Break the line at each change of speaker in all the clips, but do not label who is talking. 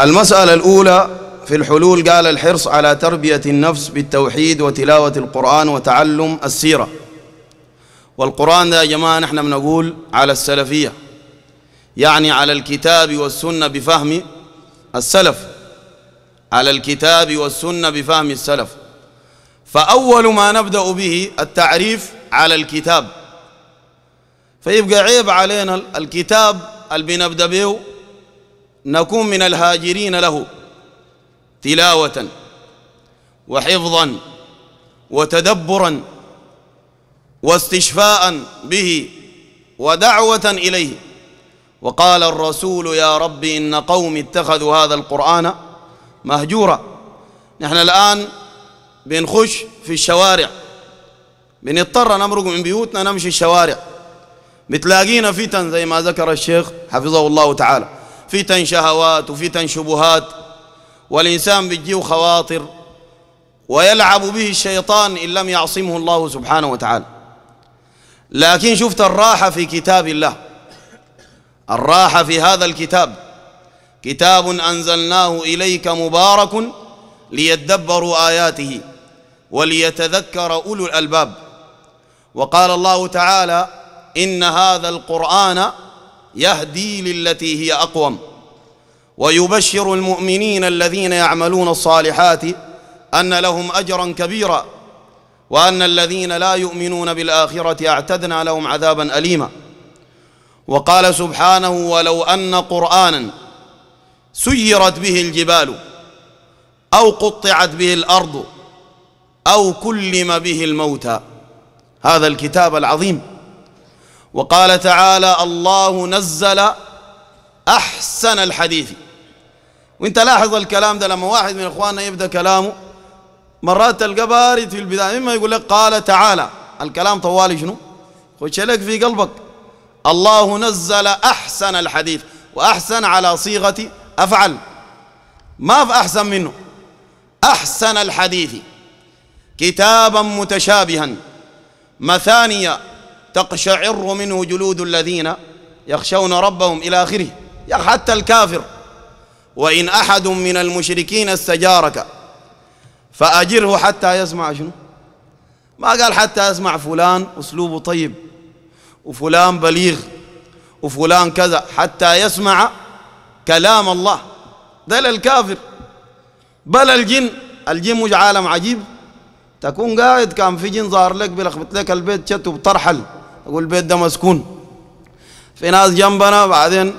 المسألة الأولى في الحلول قال الحرص على تربية النفس بالتوحيد وتلاوة القرآن وتعلم السيرة والقرآن ده يا جماعة نحن بنقول على السلفية يعني على الكتاب والسنة بفهم السلف على الكتاب والسنة بفهم السلف فأول ما نبدأ به التعريف على الكتاب فيبقى عيب علينا الكتاب اللي بنبدأ به نكون من الهاجرين له تلاوة وحفظا وتدبرا واستشفاء به ودعوة إليه وقال الرسول يا رب إن قومي اتخذوا هذا القرآن مهجورا نحن الآن بنخش في الشوارع بنضطر نمرق من بيوتنا نمشي الشوارع بتلاقينا فتن زي ما ذكر الشيخ حفظه الله تعالى فتن شهوات وفتن شبهات والإنسان بيجيه خواطر ويلعب به الشيطان إن لم يعصمه الله سبحانه وتعالى لكن شفت الراحة في كتاب الله الراحة في هذا الكتاب كتاب أنزلناه إليك مبارك ليدبروا آياته وليتذكر أولو الألباب وقال الله تعالى إن هذا القرآن يهدي للتي هي أقوم ويبشر المؤمنين الذين يعملون الصالحات ان لهم اجرا كبيرا وان الذين لا يؤمنون بالاخره اعتدنا لهم عذابا اليما وقال سبحانه ولو ان قرانا سيرت به الجبال او قطعت به الارض او كلم به الموتى هذا الكتاب العظيم وقال تعالى الله نزل احسن الحديث وانت لاحظ الكلام ده لما واحد من اخواننا يبدا كلامه مرات تلقى بارد في البدايه اما يقول لك قال تعالى الكلام طوالي شنو خش لك في قلبك الله نزل احسن الحديث واحسن على صيغه افعل ما في احسن منه احسن الحديث كتابا متشابها مثانيا تقشعر منه جلود الذين يخشون ربهم إلى آخره حتى الكافر وإن أحد من المشركين استجارك فأجره حتى يسمع شنو ما قال حتى يسمع فلان أسلوبه طيب وفلان بليغ وفلان كذا حتى يسمع كلام الله دل الكافر بل الجن الجن مش عالم عجيب تكون قاعد كان في جن ظهر لك بلخبط لك البيت شت وبترحل اقول البيت ده مسكون في ناس جنبنا بعدين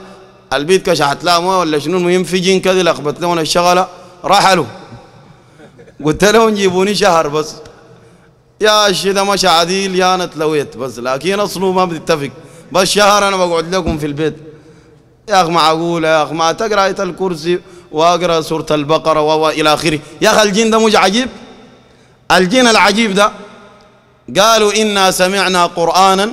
البيت كشحت لا ما ولا شنو المهم في جين كذا لخبت لهم الشغله رحلوا قلت لهم جيبوني شهر بس يا شي ده مش عديل يا انا تلويت بس لكن اصله ما بتتفق بس شهر انا بقعد لكم في البيت يا اخ معقول يا اخ ما تقرا ايه الكرسي واقرا سوره البقره و الى اخره يا اخي الجن ده مش عجيب الجن العجيب ده قالوا انا سمعنا قرانا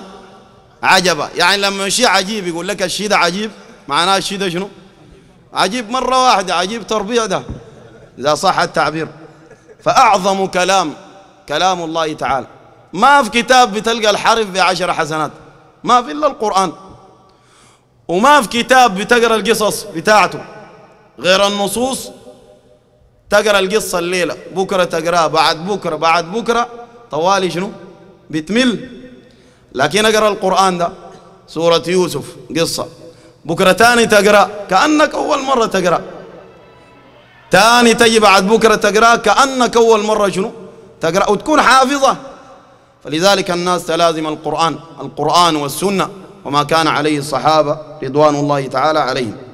عجبا يعني لما شيء عجيب يقول لك الشيء ده عجيب معناه الشيء ده شنو عجيب مرة واحدة عجيب تربية ده إذا صح التعبير فأعظم كلام كلام الله تعالى ما في كتاب بتلقى الحرف بعشر حسنات ما في إلا القرآن وما في كتاب بتقرأ القصص بتاعته غير النصوص تقرأ القصة الليلة بكرة تقرأها بعد بكرة بعد بكرة طوالي شنو بتمل لكن اقرأ القرآن ده سورة يوسف قصة بكرة تاني تقرأ كأنك أول مرة تقرأ تاني تجي بعد بكرة تقرأ كأنك أول مرة شنو تقرأ وتكون حافظة فلذلك الناس تلازم القرآن القرآن والسنة وما كان عليه الصحابة رضوان الله تعالى عليهم